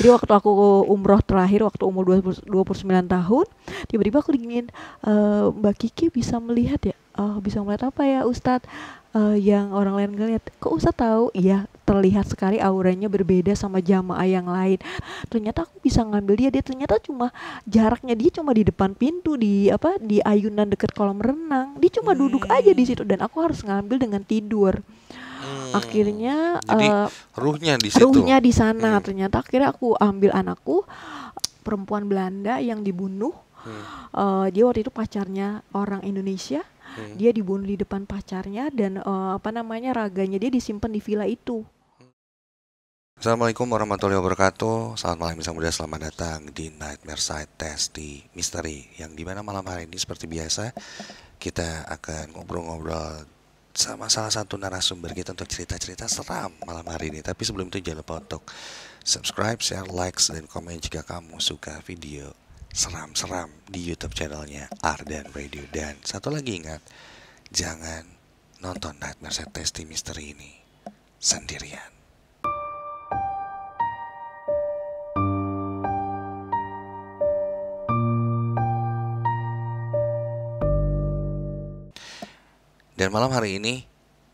Jadi waktu aku umroh terakhir waktu umur 29 tahun, tiba-tiba aku ingin uh, eh, Mbak Kiki bisa melihat ya, uh, bisa melihat apa ya Ustadz uh, yang orang lain ngelihat Kok Ustadz tahu? Iya, terlihat sekali auranya berbeda sama jamaah yang lain. Ternyata aku bisa ngambil dia, dia ternyata cuma jaraknya dia cuma di depan pintu di apa di ayunan dekat kolam renang. Dia cuma duduk hmm. aja di situ dan aku harus ngambil dengan tidur. Hmm. Akhirnya Jadi, uh, ruhnya di situ. Ruhnya di sana. Hmm. Ternyata akhirnya aku ambil anakku perempuan Belanda yang dibunuh. Hmm. Uh, dia waktu itu pacarnya orang Indonesia. Hmm. Dia dibunuh di depan pacarnya dan uh, apa namanya raganya dia disimpan di villa itu. Assalamualaikum warahmatullahi wabarakatuh Selamat malam bisa muda selamat datang di Nightmare Side Test di Misteri Yang dimana malam hari ini seperti biasa Kita akan ngobrol-ngobrol sama salah satu narasumber kita untuk cerita-cerita seram malam hari ini. Tapi sebelum itu jangan lupa untuk subscribe, share, like, dan komen jika kamu suka video seram-seram di YouTube channelnya Ardan Radio. Dan satu lagi ingat, jangan nonton Nightmare Set Testi Misteri ini sendirian. Dan malam hari ini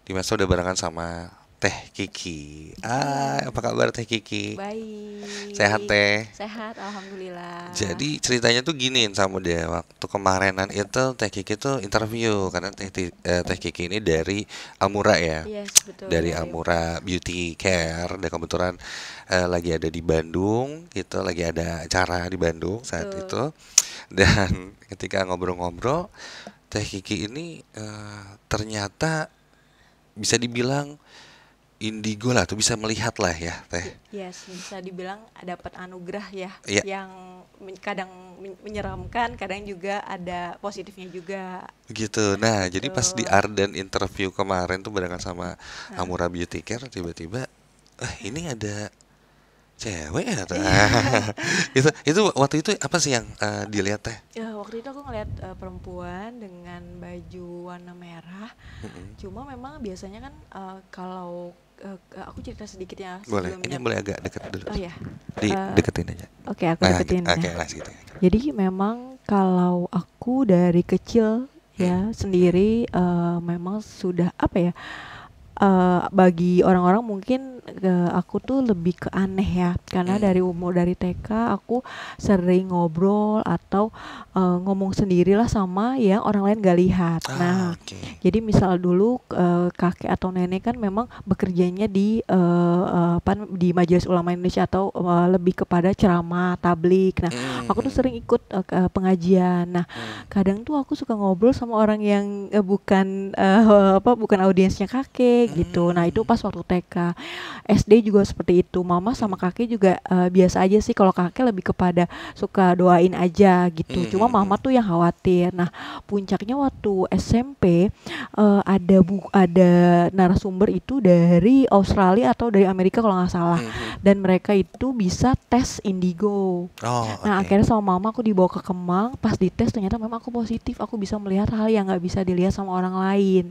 Dimas udah barengan sama Teh Kiki. Ah, apa kabar Teh Kiki? Baik. Sehat Teh? Sehat, alhamdulillah. Jadi ceritanya tuh gini sama dia waktu kemarinan itu Teh Kiki tuh interview karena Teh eh, Teh Kiki ini dari Amura ya. Yes, betul. Dari Amura Beauty Care dan kebetulan eh, lagi ada di Bandung, gitu lagi ada acara di Bandung saat betul. itu. Dan ketika ngobrol-ngobrol Teh Kiki ini e, ternyata bisa dibilang indigo lah tuh bisa melihat lah ya teh. Yes, iya, iya bisa dibilang dapat anugerah ya yeah. yang kadang menyeramkan, kadang juga ada positifnya juga. Gitu. Nah, gitu. jadi pas di Arden interview kemarin tuh barengan sama nah. Amura Beauty Care tiba-tiba eh ini ada cewek ya iya. itu itu waktu itu apa sih yang uh, dilihat teh ya, waktu itu aku ngeliat uh, perempuan dengan baju warna merah mm-hmm. cuma memang biasanya kan uh, kalau uh, aku cerita sedikit ya boleh sebelumnya. ini boleh agak dekat dulu oh ya di uh, deketin aja oke okay, aku nah, deketin gitu. oke okay, nah, gitu. jadi memang kalau aku dari kecil ya hmm. ya sendiri uh, memang sudah apa ya uh, bagi orang-orang mungkin Eh, aku tuh lebih ke aneh ya karena hmm. dari umur dari TK aku sering ngobrol atau uh, ngomong sendirilah sama yang orang lain gak lihat. Ah, nah, okay. jadi misal dulu uh, kakek atau nenek kan memang bekerjanya di uh, apa di Majelis Ulama Indonesia atau uh, lebih kepada ceramah, tablik. Nah, hmm. aku tuh hmm. sering ikut uh, pengajian. Nah, hmm. kadang tuh aku suka ngobrol sama orang yang uh, bukan uh, apa bukan audiensnya kakek hmm. gitu. Nah, itu hmm. pas waktu TK. SD juga seperti itu mama sama kakek juga uh, biasa aja sih kalau kakek lebih kepada suka doain aja gitu hmm, cuma hmm, mama hmm. tuh yang khawatir nah puncaknya waktu SMP uh, eh, ada bu ada narasumber itu dari Australia atau dari Amerika kalau nggak salah dan mereka itu bisa tes indigo oh, nah okay. akhirnya sama mama aku dibawa ke Kemang pas dites ternyata memang aku positif aku bisa melihat hal yang nggak bisa dilihat sama orang lain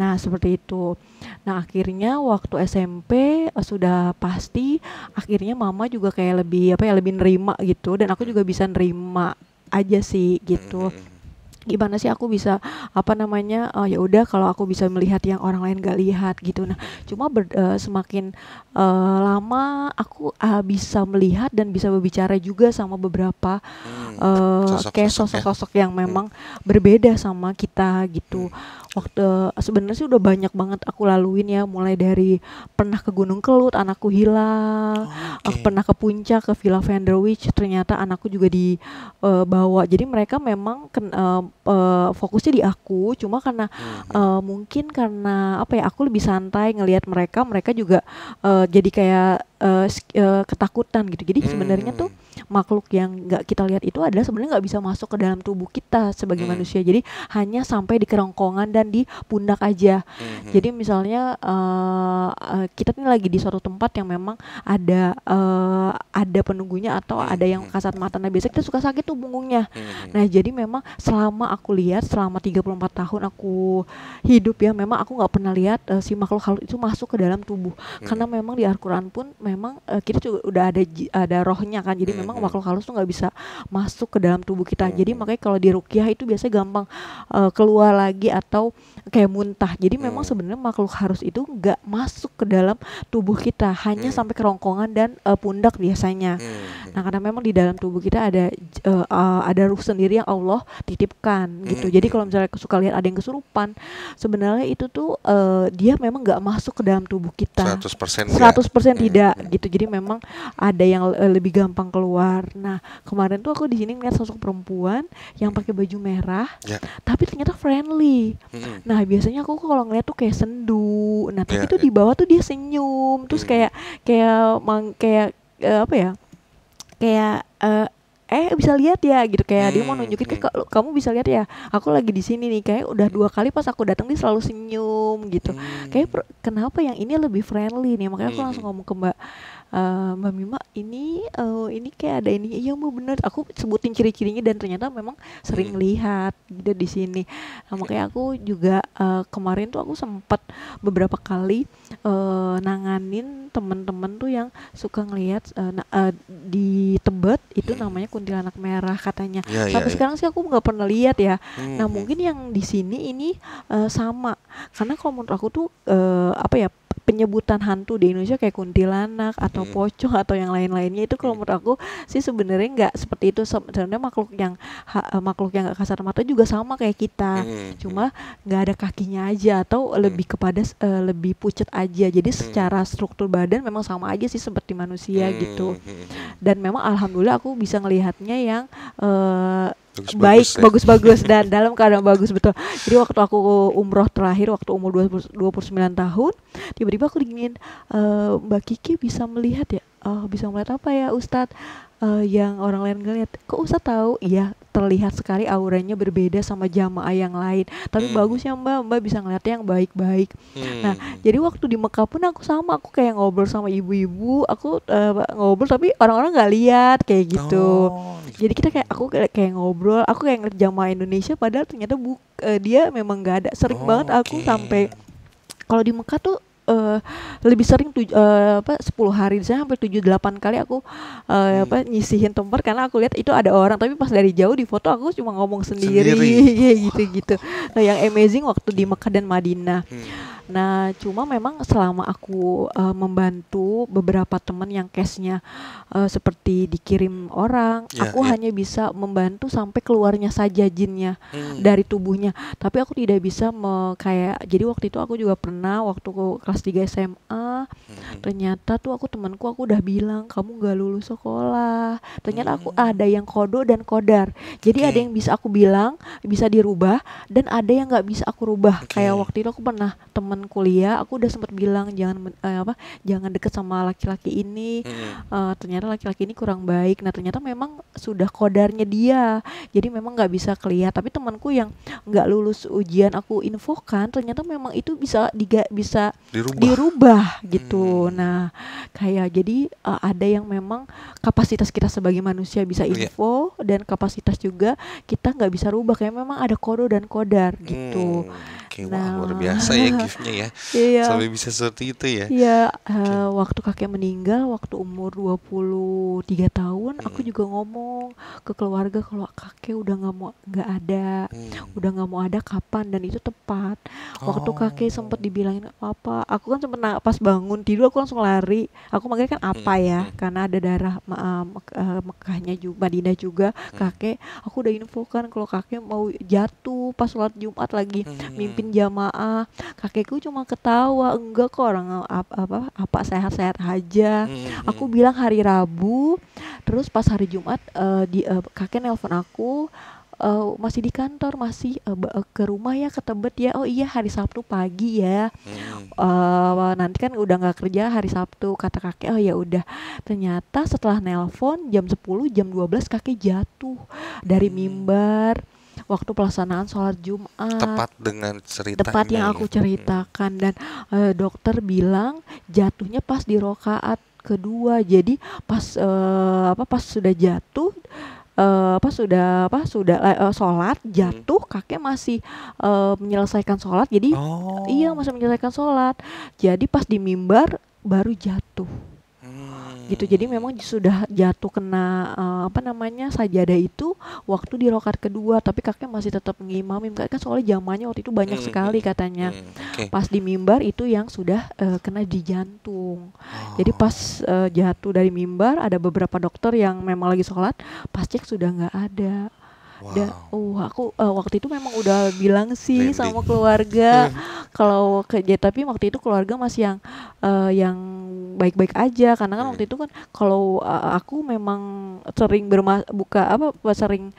nah seperti itu nah akhirnya waktu SMP Eh, sudah pasti akhirnya mama juga kayak lebih apa ya lebih nerima gitu dan aku juga bisa nerima aja sih gitu mm -hmm gimana sih aku bisa apa namanya uh, ya udah kalau aku bisa melihat yang orang lain gak lihat gitu nah cuma ber, uh, semakin uh, lama aku uh, bisa melihat dan bisa berbicara juga sama beberapa hmm, uh, sosok, sosok yang hmm. memang hmm. berbeda sama kita gitu hmm. waktu sebenarnya sih udah banyak banget aku laluin ya mulai dari pernah ke Gunung Kelut anakku hilang oh, okay. pernah ke puncak ke Villa Vanderwich ternyata anakku juga dibawa jadi mereka memang ken, uh, uh, fokusnya di aku cuma karena hmm. uh, mungkin karena apa ya aku lebih santai ngelihat mereka mereka juga uh, jadi kayak uh, uh, ketakutan gitu jadi hmm. sebenarnya tuh makhluk yang nggak kita lihat itu adalah sebenarnya nggak bisa masuk ke dalam tubuh kita sebagai hmm. manusia jadi hanya sampai di kerongkongan dan di pundak aja hmm. jadi misalnya uh, kita ini lagi di suatu tempat yang memang ada uh, ada penunggunya atau hmm. ada yang kasat mata nah biasa kita suka sakit tuh punggungnya hmm. nah jadi memang selama memang aku lihat selama 34 tahun aku hidup ya memang aku nggak pernah lihat uh, si makhluk halus itu masuk ke dalam tubuh hmm. karena memang di alquran pun memang uh, kita juga udah ada ada rohnya kan jadi hmm. memang hmm. makhluk halus tuh nggak bisa masuk ke dalam tubuh kita hmm. jadi hmm. makanya kalau di rukiah itu biasanya gampang uh, keluar lagi atau kayak muntah jadi memang hmm. sebenarnya makhluk halus itu nggak masuk ke dalam tubuh kita hanya hmm. sampai kerongkongan dan uh, pundak biasanya hmm. nah karena memang di dalam tubuh kita ada uh, uh, ada ruh sendiri yang Allah titipkan kesurupan hmm. gitu. Jadi kalau misalnya suka lihat ada yang kesurupan, sebenarnya itu tuh uh, dia memang nggak masuk ke dalam tubuh kita. 100% 100% persen hmm, tidak hmm. gitu. Jadi memang ada yang uh, lebih gampang keluar. Nah, kemarin tuh aku di sini ngeliat sosok perempuan yang pakai baju merah, yeah. tapi ternyata friendly. Hmm. Nah, biasanya aku kalau ngeliat tuh kayak sendu. Nah, tapi yeah, tuh ya. di bawah tuh dia senyum, terus hmm. kayak kayak mang kayak uh, apa ya? Kayak uh, eh bisa lihat ya gitu kayak hmm, dia mau hmm, nunjukin ke kamu bisa lihat ya aku lagi di sini nih kayak udah dua kali pas aku datang dia selalu senyum gitu hmm. kayak kenapa yang ini lebih friendly nih makanya aku hmm. langsung ngomong ke mbak uh, Mbak ini uh, ini kayak ada ini iya mau bener aku sebutin ciri-cirinya dan ternyata memang sering hmm. lihat gitu di sini nah, makanya aku juga uh, kemarin tuh aku sempat beberapa kali uh, nanganin temen-temen tuh yang suka ngelihat uh, na- uh, di Tebet itu hmm. namanya kuntilanak merah katanya ya, tapi ya, sekarang ya. sih aku nggak pernah lihat ya hmm. nah hmm. mungkin yang di sini ini uh, sama karena kalau menurut aku tuh uh, apa ya penyebutan hantu di Indonesia kayak kuntilanak atau hmm. pocong atau yang lain-lainnya itu kalau hmm. menurut aku sih sebenarnya nggak seperti itu sebenarnya makhluk yang ha, eh, makhluk yang nggak kasar mata juga sama kayak kita hmm. cuma hmm. nggak ada kakinya aja atau hmm. lebih kepada uh, lebih pucat aja jadi hmm. secara struktur badan memang sama aja sih seperti manusia gitu dan memang alhamdulillah aku bisa ngelihatnya yang uh, bagus, baik bagus-bagus ya. dan dalam keadaan bagus betul jadi waktu aku umroh terakhir waktu umur 20, 29 tahun tiba-tiba aku ingin uh, mbak Kiki bisa melihat ya uh, bisa melihat apa ya Ustadz uh, yang orang lain nggak lihat kok Ustadz tahu iya terlihat sekali auranya berbeda sama jamaah yang lain. Tapi hmm. bagusnya Mbak, Mbak bisa ngeliatnya yang baik-baik. Nah, hmm. Nah, jadi waktu di Mekah pun aku sama, aku kayak ngobrol sama ibu-ibu, aku uh, ngobrol tapi orang-orang nggak lihat kayak gitu. Oh. Gitu. Jadi kita kayak aku kayak, kayak ngobrol, aku kayak ngeliat jamaah Indonesia padahal ternyata buk uh, dia memang nggak ada. Sering oh, banget aku okay. sampai kalau di Mekah tuh uh, lebih sering tuj uh, apa 10 hari di sana hampir 7 8 kali aku uh, hmm. apa nyisihin tempat karena aku lihat itu ada orang tapi pas dari jauh di foto aku cuma ngomong sendiri, sendiri. Iya, gitu-gitu. Nah, yang amazing waktu di Mekah dan Madinah. Hmm Nah, cuma memang selama aku uh, membantu beberapa teman yang cashnya nya uh, eh, seperti dikirim orang, yeah, aku yeah. hanya bisa membantu sampai keluarnya saja jinnya hmm. dari tubuhnya. Tapi aku tidak bisa me kayak jadi waktu itu aku juga pernah waktu aku kelas 3 SMA hmm. ternyata tuh aku temanku aku udah bilang kamu gak lulus sekolah. Ternyata hmm. aku ada yang kodo dan kodar. Jadi okay. ada yang bisa aku bilang bisa dirubah dan ada yang nggak bisa aku rubah. Okay. Kayak waktu itu aku pernah temen teman kuliah aku udah sempat bilang jangan uh, apa jangan deket sama laki-laki ini hmm. uh, ternyata laki-laki ini kurang baik nah ternyata memang sudah kodarnya dia jadi memang nggak bisa kuliah tapi temanku yang nggak lulus ujian aku infokan ternyata memang itu bisa diga bisa dirubah, dirubah gitu hmm. nah kayak jadi uh, ada yang memang kapasitas kita sebagai manusia bisa iya. info yeah. dan kapasitas juga kita nggak bisa rubah kayak memang ada kodo dan kodar gitu hmm Oke, okay, nah. luar biasa ya giftnya ya. iya. Sampai bisa seperti itu ya. Iya, uh, waktu kakek meninggal waktu umur 23 tahun, hmm. aku juga ngomong ke keluarga kalau kakek udah nggak mau nggak ada. Hmm. Udah nggak mau ada kapan dan itu tepat. Waktu kakek sempat oh. dibilangin apa, aku kan sempat pas bangun tidur aku langsung lari. Aku makanya kan apa hmm. ya? Hmm. Karena ada darah uh, Mekahnya juga Madinah juga hmm. kakek. Aku udah infokan kalau kakek mau jatuh pas sholat Jumat lagi hmm. mimpin jamaah kakekku cuma ketawa enggak kok orang apa apa, apa sehat-sehat aja hmm, aku bilang hari Rabu terus pas hari Jumat uh, di uh, kakek nelpon aku uh, masih di kantor masih uh, ke rumah ya ke Tebet ya oh iya hari Sabtu pagi ya hmm. uh, nanti kan udah nggak kerja hari Sabtu kata kakek oh ya udah ternyata setelah nelpon jam 10 jam 12 kakek jatuh dari mm. mimbar waktu pelaksanaan sholat Jumat. Tepat dengan cerita Tepat yang aku ceritakan dan e, dokter bilang jatuhnya pas di rokaat kedua. Jadi pas e, apa pas sudah jatuh e, apa sudah apa sudah e, sholat hmm. jatuh hmm. kakek masih e, menyelesaikan sholat jadi oh. iya masih menyelesaikan sholat jadi pas di mimbar baru jatuh hmm gitu jadi memang sudah jatuh kena uh, apa namanya sajadah itu waktu di rokat kedua tapi kakek masih tetap ngimamim kan soalnya jamannya waktu itu banyak hmm. sekali hmm, katanya hmm. okay. pas di mimbar itu yang sudah uh, kena di jantung oh. jadi pas uh, jatuh dari mimbar ada beberapa dokter yang memang lagi sholat pas cek sudah nggak ada Wow. Dan, uh, aku uh, waktu itu memang udah bilang sih Landing. sama keluarga kalau kerja tapi waktu itu keluarga masih yang uh, yang baik-baik aja karena kan iya. waktu itu kan kalau uh, aku memang sering bermas buka apa sering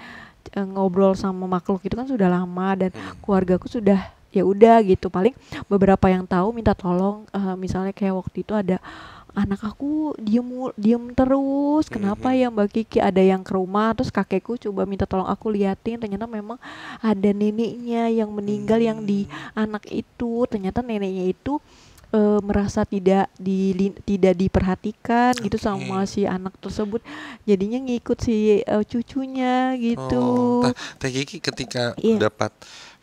uh, ngobrol sama makhluk itu kan sudah lama dan hmm. keluarga keluargaku sudah ya udah gitu paling beberapa yang tahu minta tolong uh, misalnya kayak waktu itu ada uh, anak aku diem diem terus mhm. kenapa mm ya mbak Kiki ada yang ke rumah terus kakekku coba minta tolong aku liatin ternyata memang ada neneknya yang meninggal yang di hmm. anak itu ternyata neneknya itu e, merasa tidak di, li, tidak diperhatikan okay. gitu sama si anak tersebut jadinya ngikut si e, cucunya gitu. Oh, teh Kiki ketika yeah. dapat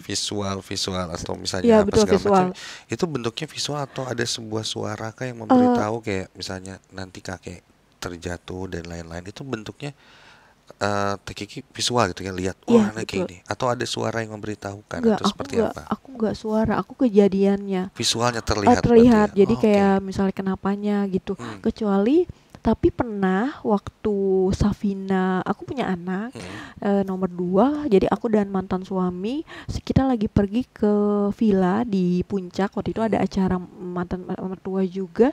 visual visual atau misalnya ya, apa segala macam itu bentuknya visual atau ada sebuah suara kah yang memberitahu uh, kayak misalnya nanti kakek terjatuh dan lain-lain itu bentuknya uh, eh, tekiki visual gitu ya lihat orangnya ya, kayak ini atau ada suara yang memberitahukan itu atau seperti enggak, apa aku nggak suara aku kejadiannya visualnya terlihat uh, terlihat ya? jadi oh, kayak okay. misalnya kenapanya gitu hmm. kecuali tapi pernah waktu Safina aku punya anak hmm. uh, nomor dua jadi aku dan mantan suami kita lagi pergi ke villa di puncak waktu itu ada hmm. acara mantan eh, mertua juga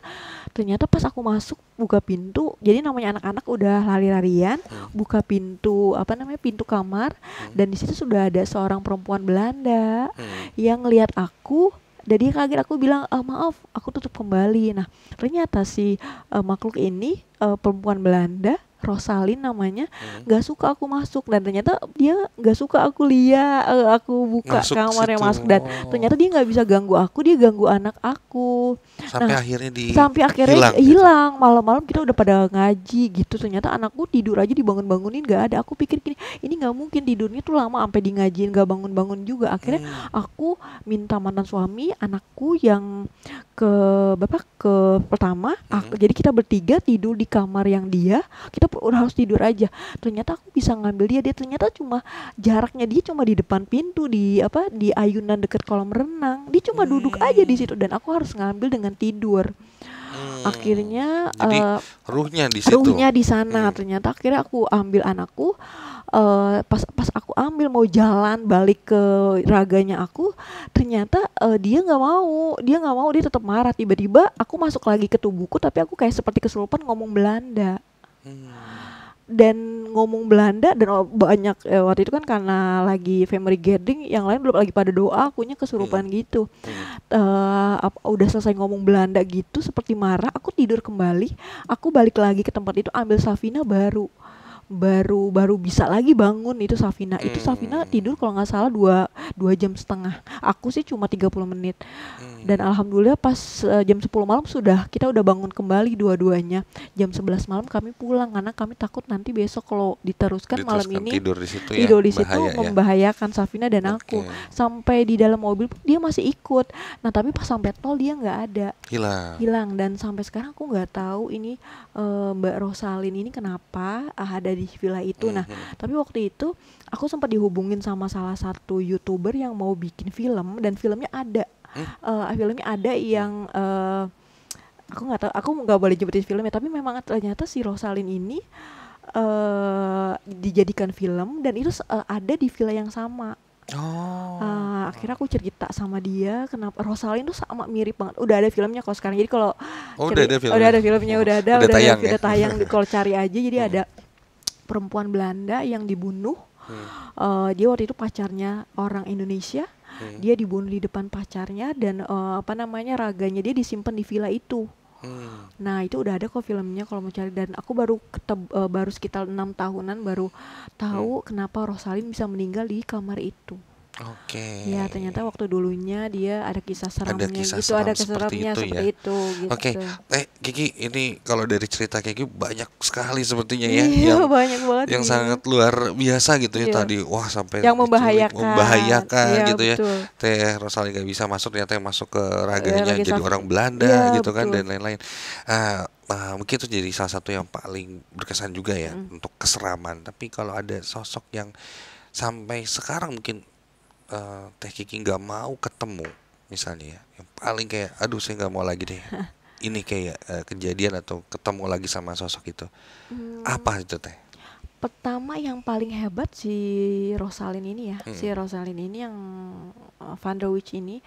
ternyata pas aku masuk buka pintu jadi namanya anak-anak udah lari-larian hmm. buka pintu apa namanya pintu kamar hmm. dan di situ sudah ada seorang perempuan Belanda hmm. yang lihat aku jadi kaget aku bilang e, maaf aku tutup kembali nah ternyata si uh, makhluk ini uh, perempuan Belanda Rosalin namanya hmm. nggak hmm. suka aku masuk dan ternyata dia nggak suka aku lihat eh, aku buka kamar yang masuk dan oh. ternyata dia nggak bisa ganggu aku dia ganggu anak aku sampai nah, akhirnya di sampai akhirnya hilang, gitu. hilang. malam-malam kita udah pada ngaji gitu ternyata anakku tidur aja dibangun-bangunin nggak ada aku pikir gini ini nggak mungkin tidurnya tuh lama sampai di ngajiin nggak bangun-bangun juga akhirnya hmm. aku minta mantan suami anakku yang ke bapak ke pertama hmm. aku, jadi kita bertiga tidur di kamar yang dia kita udah harus tidur aja ternyata aku bisa ngambil dia dia ternyata cuma jaraknya dia cuma di depan pintu di apa di ayunan deket kolam renang dia cuma hmm. duduk aja di situ dan aku harus ngambil dengan tidur hmm. akhirnya Jadi, uh, ruhnya di situ ruhnya di sana hmm. ternyata akhirnya aku ambil anakku uh, pas pas aku ambil mau jalan balik ke raganya aku ternyata uh, dia nggak mau dia nggak mau dia tetap marah tiba-tiba aku masuk lagi ke tubuhku tapi aku kayak seperti kesurupan ngomong Belanda Hmm. Dan ngomong Belanda dan banyak ya, waktu itu kan karena lagi family gathering yang lain belum lagi pada doa akunya kesurupan hmm. gitu. Hmm. Uh, udah selesai ngomong Belanda gitu seperti marah aku tidur kembali, aku balik lagi ke tempat itu ambil Safina baru baru baru bisa lagi bangun itu Safina hmm. itu Safina tidur kalau nggak salah dua dua jam setengah aku sih cuma 30 menit hmm. dan alhamdulillah pas uh, jam 10 malam sudah kita udah bangun kembali dua-duanya jam 11 malam kami pulang karena kami takut nanti besok kalau diteruskan, diteruskan malam ini tidur di situ, ya, tidur ya, di situ bahaya, ya. membahayakan ya. Safina dan aku sampai di dalam mobil pun dia masih ikut nah tapi pas sampai tol dia nggak ada hilang hilang dan sampai sekarang aku nggak tahu ini uh, Mbak Rosalin ini kenapa ah, ada di villa itu nah mm-hmm. tapi waktu itu aku sempat dihubungin sama salah satu youtuber yang mau bikin film dan filmnya ada mm. uh, filmnya ada hmm. yang uh, aku nggak tahu aku nggak boleh jemputin filmnya tapi memang ternyata si Rosalin ini uh, dijadikan film dan itu uh, ada di villa yang sama Oh. Uh, akhirnya aku cerita sama dia kenapa Rosalin tuh sama mirip banget. Udah ada filmnya kalau sekarang. Jadi kalau oh, udah ada filmnya, udah ada filmnya, udah ada udah, udah tayang, ya? tayang kalau cari aja jadi hmm. ada perempuan Belanda yang dibunuh. Hmm. Uh, dia waktu itu pacarnya orang Indonesia. Hmm. Dia dibunuh di depan pacarnya dan uh, apa namanya raganya dia disimpan di villa itu. Hmm. Nah itu udah ada kok filmnya kalau mau cari dan aku baru keteb, uh, baru sekitar enam tahunan baru tahu hmm. kenapa Rosalind bisa meninggal di kamar itu. Oke. Okay. Ya ternyata waktu dulunya dia ada kisah seramnya ada kisah gitu, seram ada keseramnya ya. seperti itu. ya? itu gitu. Oke, okay. eh Kiki ini kalau dari cerita Kiki banyak sekali sepertinya ya. Iya yang, banyak banget. Yang iya. sangat luar biasa gitu ya iya. tadi. Wah sampai yang membahayakan, diculik, membahayakan iya, gitu ya. betul. ya. Teh Rosali gak bisa masuk ternyata yang masuk ke raganya iya, jadi orang Belanda iya, gitu kan, betul. kan dan lain-lain. Uh, uh, mungkin itu jadi salah satu yang paling berkesan juga ya mm. untuk keseraman. Tapi kalau ada sosok yang sampai sekarang mungkin Eh, Teh Kiki nggak mau ketemu misalnya ya yang paling kayak aduh saya nggak mau lagi deh ini kayak uh, kejadian atau ketemu lagi sama sosok itu hmm. apa itu Teh pertama yang paling hebat si Rosalin ini ya hmm. si Rosalin ini yang uh, eh, Vanderwich ini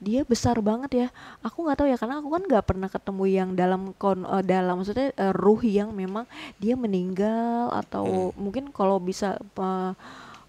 dia besar banget ya aku nggak tahu ya karena aku kan nggak pernah ketemu yang dalam kon uh, dalam maksudnya uh, ruh yang memang dia meninggal atau hmm. mungkin kalau bisa uh,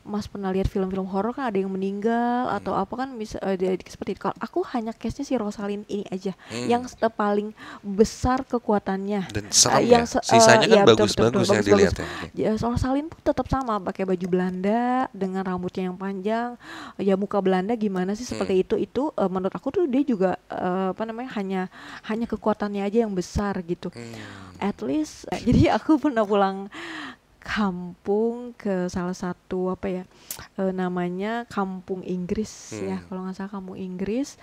Mas pernah lihat film-film horor kan ada yang meninggal hmm. atau apa kan bisa uh, seperti itu. Kalau aku hanya case-nya si Rosalin ini aja hmm. yang eh, paling besar kekuatannya. Dan serem uh, yang ya. Sisanya kan iya, bagus-bagus ya, yang dilihat ya. ya. Rosalin pun tetap sama pakai baju Belanda dengan rambutnya yang panjang, ya muka Belanda gimana sih seperti hmm. itu itu uh, menurut aku tuh dia juga uh, apa namanya hanya hanya kekuatannya aja yang besar gitu. Hmm. At least uh, jadi aku pernah pulang kampung ke salah satu apa ya e, namanya kampung Inggris ya, hmm. ya kalau nggak salah kampung Inggris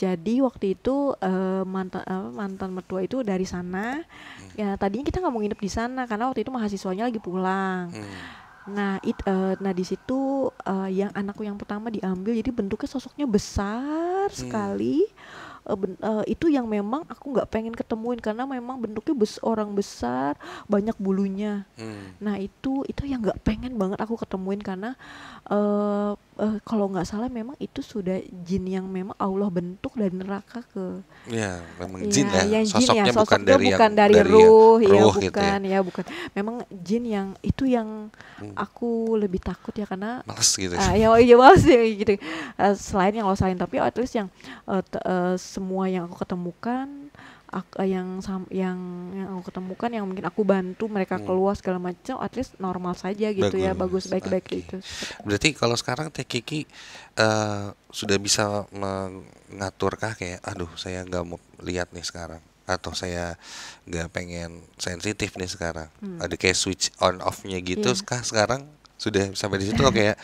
jadi waktu itu e, mantan e, mantan mertua itu dari sana hmm. ya tadinya kita nggak mau nginep di sana karena waktu itu mahasiswanya lagi pulang hmm. Nah, it, e, nah di situ e, yang anakku yang pertama diambil, jadi bentuknya sosoknya besar hmm. sekali uh, ben, uh, itu yang memang aku nggak pengen ketemuin karena memang bentuknya bes orang besar banyak bulunya hmm. nah itu itu yang nggak pengen banget aku ketemuin karena uh, uh, kalau nggak salah memang itu sudah jin yang memang Allah bentuk dari neraka ke ya memang ya, jin ya, iya, ya sosoknya, jin ya, sosoknya bukan dari bukan dari, ruh, ya, ruh ya gitu bukan ya. ya bukan memang jin yang itu yang hmm. aku lebih takut ya karena males gitu uh, ya, ya males ya, gitu uh, selain yang lo selain tapi at least yang uh, t, uh, semua yang aku ketemukan aku, eh, yang yang yang aku ketemukan yang mungkin aku bantu mereka hmm. keluar segala macam at least normal saja gitu bagus. ya bagus baik-baik okay. gitu berarti kalau sekarang Teh Kiki uh, sudah bisa mengaturkah kayak aduh saya nggak mau lihat nih sekarang atau saya nggak pengen sensitif nih sekarang hmm. ada kayak switch on offnya gitu yeah. Iya. sekarang sudah sampai di situ kayak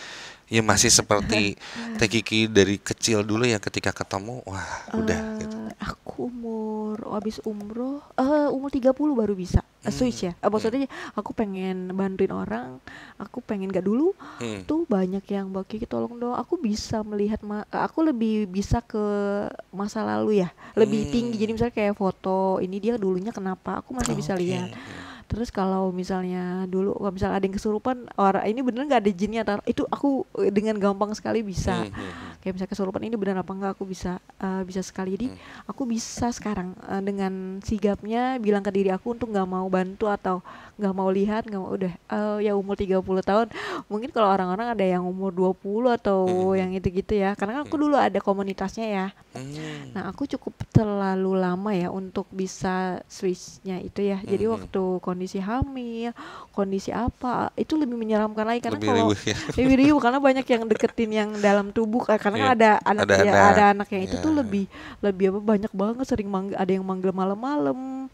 ya masih seperti Teh Kiki dari kecil dulu ya ketika ketemu wah uh, udah eh, gitu. Aku umur oh, habis umroh uh, umur 30 baru bisa eh, hmm. switch ya. Uh, maksudnya hmm. aku pengen bantuin orang, aku pengen gak dulu hmm. tuh banyak yang bagi Kiki tolong dong. Aku bisa melihat ma aku lebih bisa ke masa lalu ya. Lebih hmm. tinggi jadi misalnya kayak foto ini dia dulunya kenapa aku masih oh, bisa lihat. Hmm terus kalau misalnya dulu kalau misalnya ada yang kesurupan orang ini bener nggak ada jinnya itu aku eh, dengan gampang sekali bisa hmm, hmm, hmm, kayak misalnya kesurupan ini bener apa enggak aku bisa uh, bisa sekali jadi hmm. aku bisa sekarang uh, dengan sigapnya bilang ke diri aku untuk nggak mau bantu atau nggak mau lihat nggak mau udah uh, ya umur 30 tahun mungkin kalau orang-orang ada yang umur 20 atau hmm. hmm. yang itu-gitu ya karena kan aku dulu ada komunitasnya ya hmm. nah aku cukup terlalu lama ya untuk bisa switchnya itu ya jadi hmm. waktu kondisi kondisi hamil, kondisi apa, itu lebih menyeramkan lagi karena lebih kalau riuh, ya. riuh karena banyak yang deketin yang dalam tubuh karena yeah. ada anak ada, ya, anak. ada anak yang yeah. itu tuh iya. lebih lebih apa banyak banget sering mangga, ada yang manggil malam-malam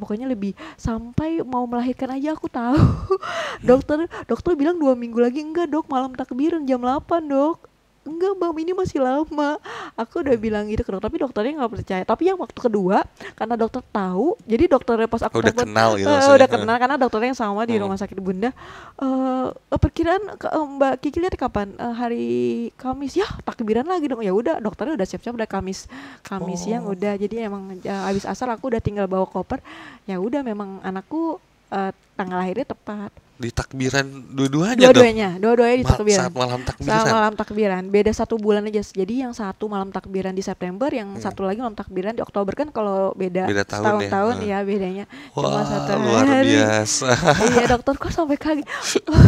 pokoknya lebih sampai mau melahirkan aja aku tahu dokter dokter bilang dua minggu lagi enggak dok malam takbiran jam 8 dok enggak mbak ini masih lama aku udah bilang gitu ke dokter tapi dokternya nggak percaya tapi yang waktu kedua karena dokter tahu jadi dokternya pas aku udah repot, kenal gitu uh, udah eh. kenal karena dokternya yang sama di hmm. rumah sakit bunda uh, perkiraan uh, mbak Kiki lihat kapan uh, hari Kamis ya takbiran lagi dong ya udah dokternya udah siap-siap udah Kamis Kamis oh. yang udah jadi emang uh, abis asal aku udah tinggal bawa koper ya udah memang anakku uh, tanggal lahirnya tepat di takbiran dua-duanya dua-duanya dua-duanya di takbiran saat malam takbiran saat malam takbiran beda satu bulan aja jadi yang satu malam takbiran di September yang hmm. satu lagi malam takbiran di Oktober kan kalau beda, beda tahun tahun, ya. tahun hmm. ya bedanya Wah, cuma satu luar hari. biasa iya dokter kok sampai kaget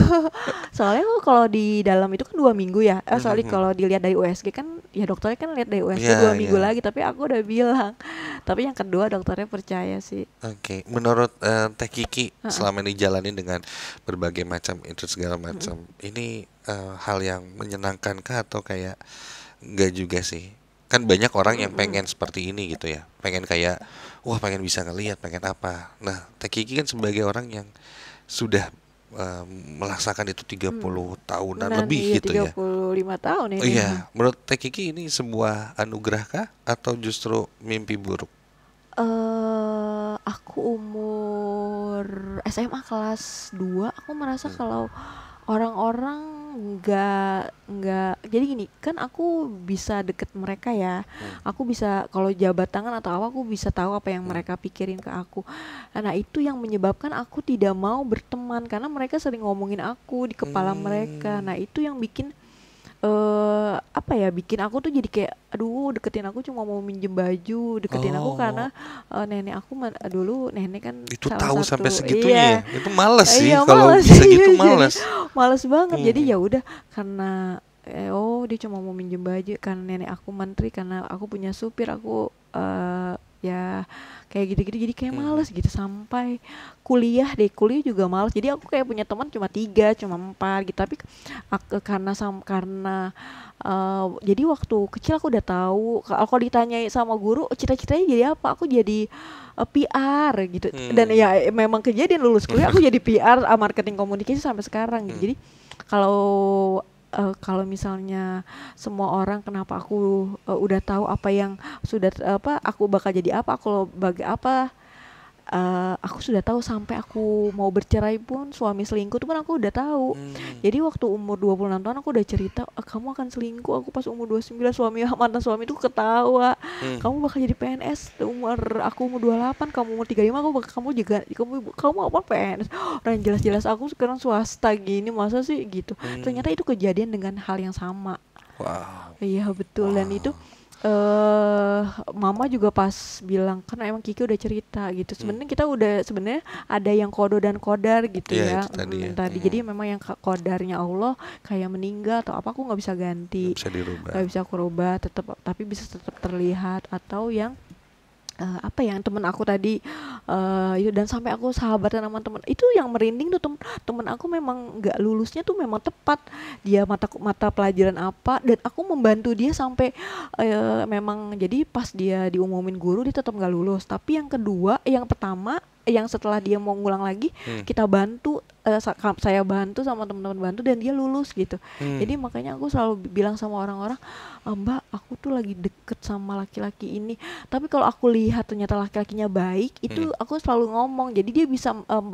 soalnya kalau di dalam itu kan dua minggu ya eh, soalnya hmm. kalau dilihat dari USG kan ya dokternya kan lihat dari USG yeah, dua minggu yeah. lagi tapi aku udah bilang tapi yang kedua dokternya percaya sih oke okay. menurut uh, teh Kiki uh -uh. selama ini jalani dengan berbagai macam itu segala macam uh -uh. ini uh, hal yang menyenangkan kah atau kayak nggak juga sih kan banyak orang yang pengen uh-uh. seperti ini gitu ya pengen kayak wah pengen bisa ngelihat pengen apa nah teh Kiki kan sebagai orang yang sudah uh, eh, melaksanakan itu 30 hmm. tahunan Benar, lebih iya, gitu 35 ya. 35 tahun ini. Oh iya, menurut Teh Kiki ini sebuah anugerah kah atau justru mimpi buruk? Eh, uh, aku umur SMA kelas 2 aku merasa hmm. kalau orang-orang nggak nggak jadi gini kan aku bisa deket mereka ya hmm. aku bisa kalau jabat tangan atau apa aku bisa tahu apa yang hmm. mereka pikirin ke aku nah itu yang menyebabkan aku tidak mau berteman karena mereka sering ngomongin aku di kepala hmm. mereka nah itu yang bikin uh, apa ya bikin aku tuh jadi kayak aduh deketin aku cuma mau minjem baju deketin oh. aku karena uh, nenek aku man, dulu nenek kan itu salah tahu satu, sampai segitunya iya. Ya? itu males sih iya, kalau bisa males iya, gitu jadi, males banget hmm. jadi ya udah karena eh, oh dia cuma mau minjem baju karena nenek aku menteri karena aku punya supir aku uh, ya kayak gitu-gitu jadi kayak hmm. males gitu sampai kuliah deh kuliah juga males jadi aku kayak punya teman cuma tiga cuma empat gitu tapi aku, karena sam karena uh, jadi waktu kecil aku udah tahu kalau ditanya sama guru cita-citanya jadi apa aku jadi uh, eh, PR gitu hmm. dan ya memang kejadian lulus kuliah aku jadi PR eh, marketing komunikasi sampai sekarang gitu. Hmm. jadi kalau uh, kalau misalnya semua orang kenapa aku uh, udah tahu apa yang sudah apa aku bakal jadi apa aku bagi apa uh, aku sudah tahu sampai aku mau bercerai pun suami selingkuh itu pun aku udah tahu. Hmm. Jadi waktu umur 26 tahun aku udah cerita eh, kamu akan selingkuh. Aku pas umur 29 suami mantan suami itu ketawa. Hmm. Kamu bakal jadi PNS umur aku umur 28, kamu umur 35 aku bakal kamu juga kamu kamu apa PNS. Oh, orang oh, jelas-jelas aku sekarang swasta gini masa sih gitu. Hmm. Ternyata itu kejadian dengan hal yang sama. Wow. Iya betul wow. dan itu uh, mama juga pas bilang kan emang Kiki udah cerita gitu. Hmm. Sebenarnya hmm. kita udah sebenarnya ada yang kodo dan kodar gitu yeah, ya. Itu tadi, ya. Mm, tadi. Hmm. jadi memang yang kodarnya Allah kayak meninggal atau apa aku nggak bisa ganti. Gak bisa dirubah. Gak bisa aku tetap tapi bisa tetap terlihat atau yang uh, apa ya, yang temen aku tadi uh, dan sampai aku sahabatnya sama temen itu yang merinding tuh temen, temen aku memang nggak lulusnya tuh memang tepat dia mata mata pelajaran apa dan aku membantu dia sampai uh, memang jadi pas dia diumumin guru dia tetap nggak lulus tapi yang kedua yang pertama yang setelah dia mau ngulang lagi hmm. kita bantu uh, saya bantu sama teman-teman bantu dan dia lulus gitu. Hmm. Jadi makanya aku selalu bilang sama orang-orang, ah, "Mbak, aku tuh lagi deket sama laki-laki ini." Tapi kalau aku lihat ternyata laki-lakinya baik, itu hmm. aku selalu ngomong. Jadi dia bisa um,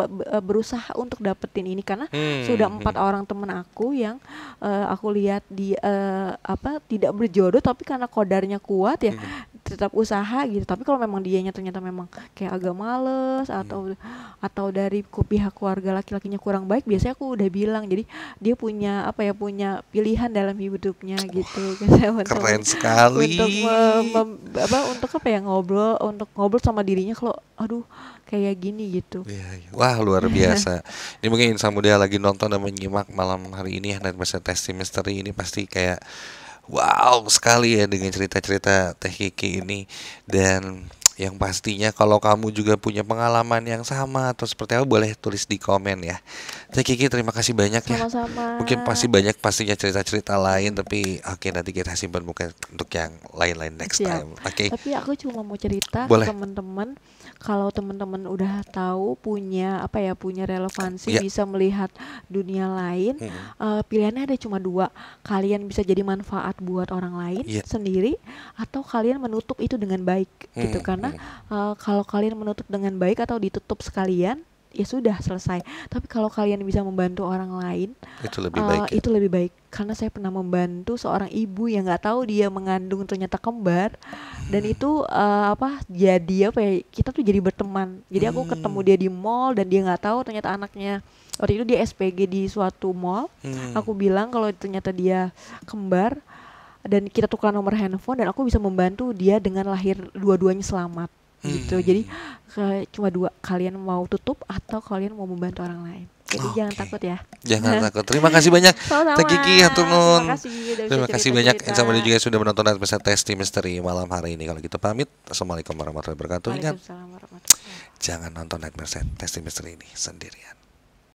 berusaha untuk dapetin ini karena hmm. sudah hmm. empat hmm. orang temen aku yang uh, aku lihat di uh, apa tidak berjodoh tapi karena kodarnya kuat ya, hmm tetap usaha gitu tapi kalau memang dianya ternyata memang kayak agak males atau hmm. atau dari pihak keluarga laki-lakinya kurang baik biasanya aku udah bilang jadi dia punya apa ya punya pilihan dalam hidupnya gitu keren gitu, untuk, keren sekali untuk mem, mem, apa untuk apa ya ngobrol untuk ngobrol sama dirinya kalau aduh kayak gini gitu iya, iya. wah luar biasa ini mungkin insan muda lagi nonton dan menyimak malam hari ini ya dan testi misteri ini pasti kayak wow sekali ya dengan cerita-cerita Teh Kiki ini dan yang pastinya kalau kamu juga punya pengalaman yang sama atau seperti apa boleh tulis di komen ya. Teh Kiki terima kasih banyak ya. Sama-sama. Mungkin pasti banyak pastinya cerita-cerita lain tapi oke okay, nanti kita simpan mungkin untuk yang lain-lain next Siap. time. Oke. Okay. Tapi aku cuma mau cerita boleh. ke teman-teman kalau teman-teman udah tahu punya apa ya punya relevansi yeah. bisa melihat dunia lain hmm. uh, pilihannya ada cuma dua kalian bisa jadi manfaat buat orang lain yeah. sendiri atau kalian menutup itu dengan baik gitu. hmm. gitu karena uh, kalau kalian menutup dengan baik atau ditutup sekalian ya sudah selesai. Tapi kalau kalian bisa membantu orang lain, itu lebih uh, baik. Ya? Itu lebih baik karena saya pernah membantu seorang ibu yang nggak tahu dia mengandung ternyata kembar dan hmm. itu uh, apa jadi apa ya kita tuh jadi berteman. Jadi aku hmm. ketemu dia di mall dan dia nggak tahu ternyata anaknya waktu itu dia SPG di suatu mall. Hmm. Aku bilang kalau ternyata dia kembar dan kita tukar nomor handphone dan aku bisa membantu dia dengan lahir dua-duanya selamat. Gitu. hmm. gitu jadi ke, cuma dua kalian mau tutup atau kalian mau membantu orang lain jadi okay. jangan takut ya jangan takut terima kasih banyak terima kasih Kiki terima kasih, terima kasih banyak Insya Allah juga sudah menonton episode Testi Misteri malam hari ini kalau gitu pamit Assalamualaikum warahmatullahi wabarakatuh ingat jangan nonton Nightmare Testi Misteri ini sendirian